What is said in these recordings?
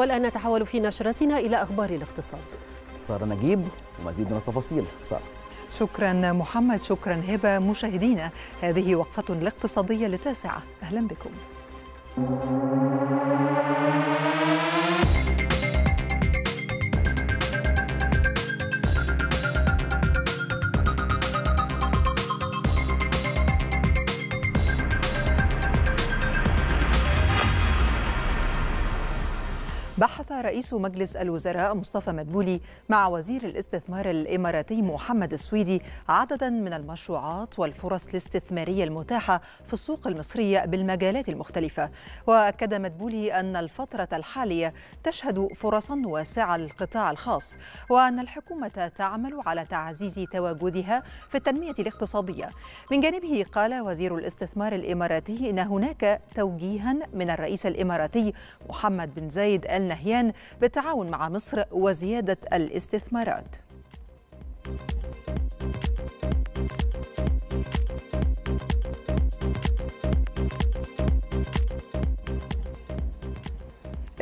والآن نتحول في نشرتنا إلى أخبار الاقتصاد سارة نجيب ومزيد من التفاصيل سارة شكرا محمد شكرا هبة مشاهدينا هذه وقفة الاقتصادية لتاسعة أهلا بكم تحدث رئيس مجلس الوزراء مصطفى مدبولي مع وزير الاستثمار الإماراتي محمد السويدي عددا من المشروعات والفرص الاستثمارية المتاحة في السوق المصرية بالمجالات المختلفة وأكد مدبولي أن الفترة الحالية تشهد فرصا واسعة للقطاع الخاص وأن الحكومة تعمل على تعزيز تواجدها في التنمية الاقتصادية من جانبه قال وزير الاستثمار الإماراتي إن هناك توجيها من الرئيس الإماراتي محمد بن زايد آل نهيان بالتعاون مع مصر وزيادة الاستثمارات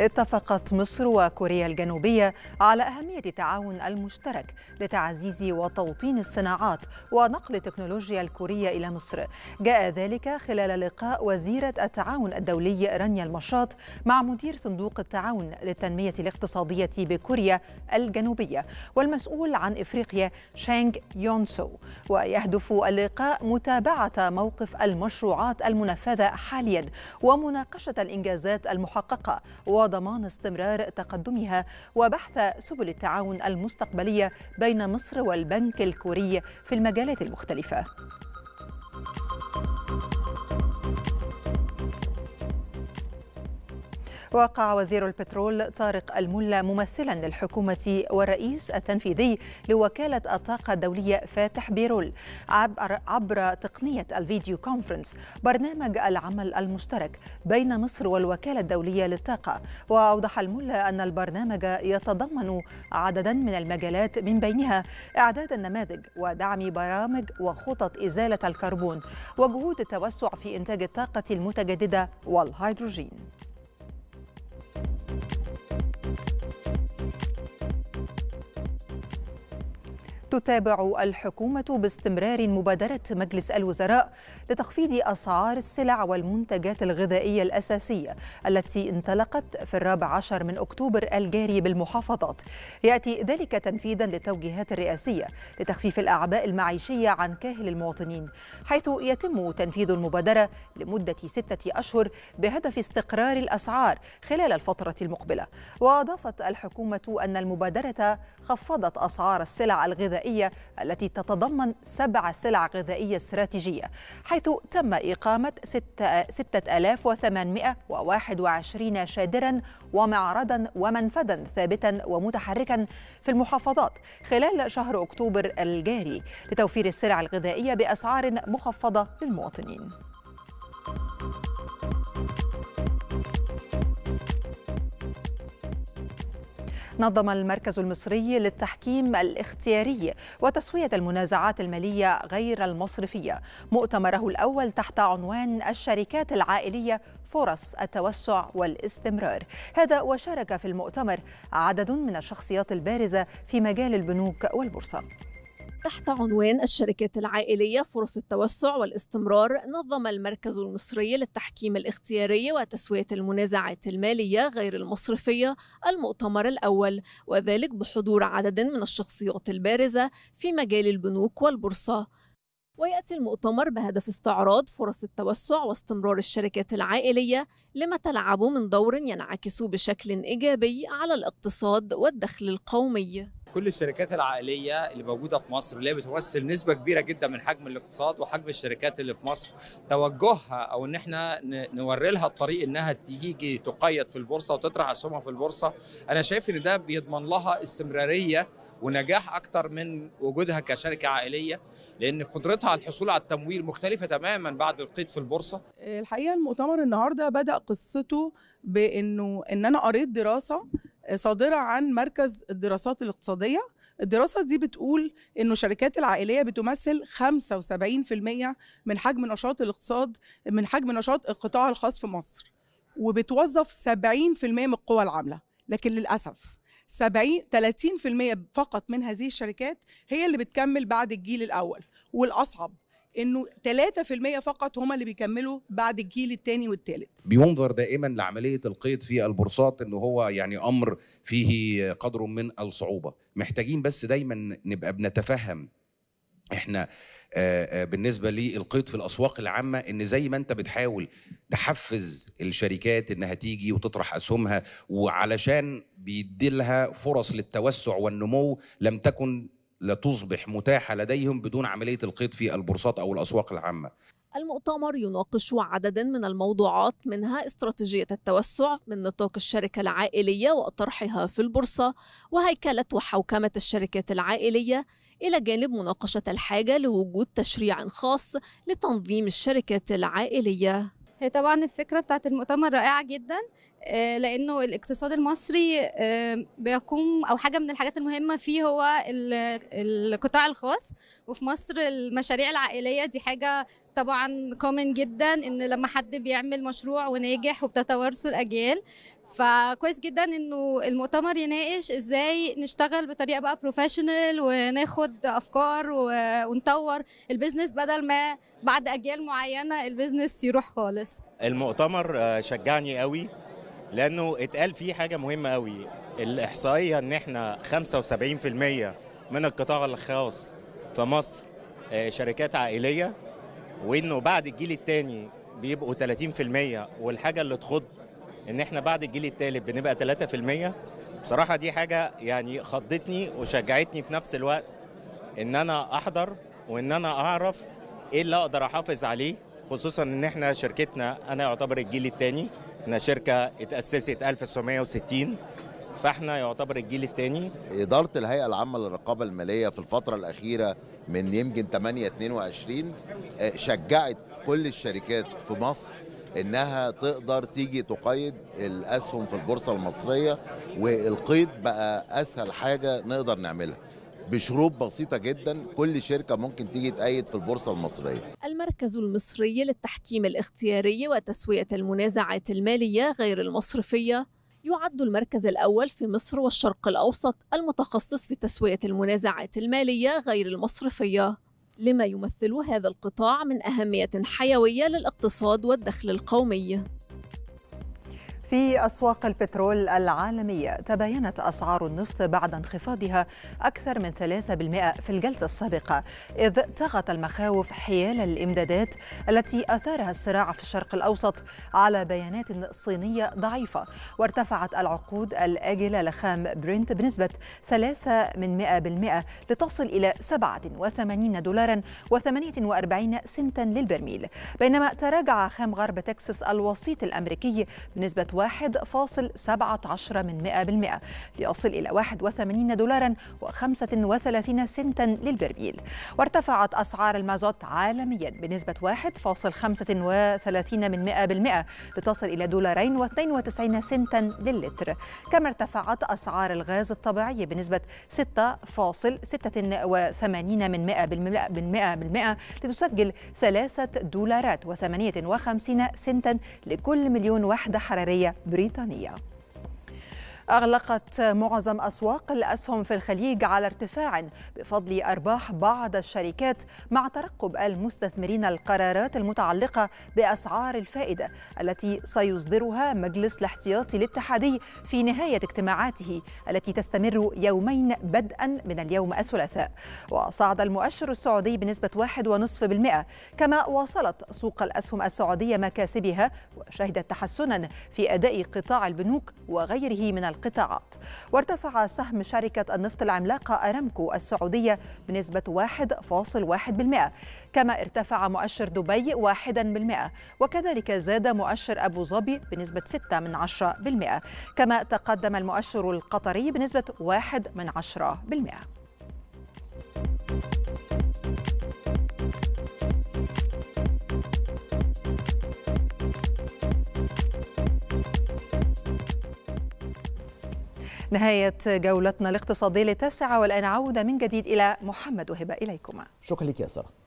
اتفقت مصر وكوريا الجنوبية على أهمية التعاون المشترك لتعزيز وتوطين الصناعات ونقل التكنولوجيا الكورية إلى مصر جاء ذلك خلال لقاء وزيرة التعاون الدولي رانيا المشاط مع مدير صندوق التعاون للتنمية الاقتصادية بكوريا الجنوبية والمسؤول عن إفريقيا شانغ يونسو ويهدف اللقاء متابعة موقف المشروعات المنفذة حاليا ومناقشة الإنجازات المحققة و وضمان استمرار تقدمها وبحث سبل التعاون المستقبليه بين مصر والبنك الكوري في المجالات المختلفه وقع وزير البترول طارق الملا ممثلا للحكومة والرئيس التنفيذي لوكالة الطاقة الدولية فاتح بيرول عبر, عبر تقنية الفيديو كونفرنس برنامج العمل المشترك بين مصر والوكالة الدولية للطاقة وأوضح الملا أن البرنامج يتضمن عددا من المجالات من بينها إعداد النماذج ودعم برامج وخطط إزالة الكربون وجهود التوسع في إنتاج الطاقة المتجددة والهيدروجين تتابع الحكومة باستمرار مبادرة مجلس الوزراء لتخفيض أسعار السلع والمنتجات الغذائية الأساسية التي انطلقت في الرابع عشر من أكتوبر الجاري بالمحافظات يأتي ذلك تنفيذا للتوجيهات الرئاسية لتخفيف الأعباء المعيشية عن كاهل المواطنين حيث يتم تنفيذ المبادرة لمدة ستة أشهر بهدف استقرار الأسعار خلال الفترة المقبلة وأضافت الحكومة أن المبادرة خفضت أسعار السلع الغذائية التي تتضمن سبع سلع غذائية استراتيجية حيث تم إقامة 6821 شادرا ومعرضا ومنفذا ثابتا ومتحركا في المحافظات خلال شهر أكتوبر الجاري لتوفير السلع الغذائية بأسعار مخفضة للمواطنين نظم المركز المصري للتحكيم الاختياري وتسوية المنازعات المالية غير المصرفية مؤتمره الأول تحت عنوان الشركات العائلية فرص التوسع والاستمرار هذا وشارك في المؤتمر عدد من الشخصيات البارزة في مجال البنوك والبورصة تحت عنوان الشركات العائلية فرص التوسع والاستمرار نظم المركز المصري للتحكيم الاختياري وتسوية المنازعات المالية غير المصرفية المؤتمر الأول وذلك بحضور عدد من الشخصيات البارزة في مجال البنوك والبورصة ويأتي المؤتمر بهدف استعراض فرص التوسع واستمرار الشركات العائلية لما تلعب من دور ينعكس بشكل إيجابي على الاقتصاد والدخل القومي كل الشركات العائليه اللي موجوده في مصر اللي بتمثل نسبه كبيره جدا من حجم الاقتصاد وحجم الشركات اللي في مصر توجهها او ان احنا نوري لها الطريق انها تيجي تقيد في البورصه وتطرح اسهمها في البورصه انا شايف ان ده بيضمن لها استمراريه ونجاح اكتر من وجودها كشركه عائليه لان قدرتها على الحصول على التمويل مختلفه تماما بعد القيد في البورصه الحقيقه المؤتمر النهارده بدا قصته بانه ان انا قريت دراسه صادرة عن مركز الدراسات الاقتصادية الدراسة دي بتقول إنه الشركات العائلية بتمثل 75% من حجم نشاط الاقتصاد من حجم نشاط القطاع الخاص في مصر وبتوظف 70% من القوى العاملة لكن للأسف 70 30% فقط من هذه الشركات هي اللي بتكمل بعد الجيل الأول والأصعب انه 3% فقط هم اللي بيكملوا بعد الجيل الثاني والثالث. بينظر دائما لعمليه القيد في البورصات ان هو يعني امر فيه قدر من الصعوبه، محتاجين بس دايما نبقى بنتفهم احنا آه، آه، بالنسبه للقيد في الاسواق العامه ان زي ما انت بتحاول تحفز الشركات انها تيجي وتطرح اسهمها وعلشان بيديلها فرص للتوسع والنمو لم تكن لتصبح متاحة لديهم بدون عملية القيد في البورصات أو الأسواق العامة المؤتمر يناقش عددا من الموضوعات منها استراتيجية التوسع من نطاق الشركة العائلية وطرحها في البورصة وهيكلة وحوكمة الشركات العائلية إلى جانب مناقشة الحاجة لوجود تشريع خاص لتنظيم الشركات العائلية هي طبعا الفكرة بتاعت المؤتمر رائعة جدا آه، لانه الاقتصاد المصري آه، بيقوم او حاجه من الحاجات المهمه فيه هو القطاع الخاص وفي مصر المشاريع العائليه دي حاجه طبعا كومن جدا ان لما حد بيعمل مشروع وناجح وبتتوارثه الاجيال فكويس جدا انه المؤتمر يناقش ازاي نشتغل بطريقه بقى بروفيشنال وناخد افكار ونطور البيزنس بدل ما بعد اجيال معينه البيزنس يروح خالص المؤتمر آه، شجعني قوي لانه اتقال فيه حاجه مهمه قوي الاحصائيه ان احنا 75% من القطاع الخاص في مصر آه، شركات عائليه وانه بعد الجيل الثاني بيبقوا 30% والحاجه اللي تخض ان احنا بعد الجيل الثالث بنبقى 3% بصراحه دي حاجه يعني خضتني وشجعتني في نفس الوقت ان انا احضر وان انا اعرف ايه اللي اقدر احافظ عليه خصوصا ان احنا شركتنا انا يعتبر الجيل الثاني احنا شركه اتاسست 1960 فاحنا يعتبر الجيل الثاني اداره الهيئه العامه للرقابه الماليه في الفتره الاخيره من يمكن 8 22 آه، شجعت كل الشركات في مصر انها تقدر تيجي تقيد الاسهم في البورصه المصريه والقيد بقى اسهل حاجه نقدر نعملها بشروط بسيطه جدا كل شركه ممكن تيجي تأيد في البورصه المصريه. المركز المصري للتحكيم الاختياري وتسويه المنازعات الماليه غير المصرفيه يعد المركز الاول في مصر والشرق الاوسط المتخصص في تسويه المنازعات الماليه غير المصرفيه. لما يمثل هذا القطاع من اهميه حيويه للاقتصاد والدخل القومي. في أسواق البترول العالمية تباينت أسعار النفط بعد انخفاضها أكثر من 3% في الجلسة السابقة إذ طغت المخاوف حيال الإمدادات التي أثارها الصراع في الشرق الأوسط على بيانات صينية ضعيفة وارتفعت العقود الآجلة لخام برنت بنسبة 3 من 100% لتصل إلى 87 دولارا و48 سنتا للبرميل بينما تراجع خام غرب تكساس الوسيط الأمريكي بنسبة 1.17 من 100% ليصل إلى 81 دولارا و35 سنتا للبرميل وارتفعت أسعار المازوت عالميا بنسبة 1.35 من 100% لتصل إلى دولارين و92 سنتا للتر كما ارتفعت أسعار الغاز الطبيعي بنسبة 6.86 من 100% لتسجل 3 دولارات و58 سنتا لكل مليون وحدة حرارية Britannia. أغلقت معظم أسواق الأسهم في الخليج على ارتفاع بفضل أرباح بعض الشركات مع ترقب المستثمرين القرارات المتعلقة بأسعار الفائدة التي سيصدرها مجلس الاحتياطي الاتحادي في نهاية اجتماعاته التي تستمر يومين بدءا من اليوم الثلاثاء وصعد المؤشر السعودي بنسبة 1.5% كما واصلت سوق الأسهم السعودية مكاسبها وشهدت تحسنا في أداء قطاع البنوك وغيره من القطاعات وارتفع سهم شركة النفط العملاقة أرامكو السعودية بنسبة 1.1% كما ارتفع مؤشر دبي 1% وكذلك زاد مؤشر أبو ظبي بنسبة 6 من 10% كما تقدم المؤشر القطري بنسبة 1 من 10% نهاية جولتنا الاقتصادية التاسعة والآن عودة من جديد إلى محمد وهبة إليكما شكرا لك يا سارة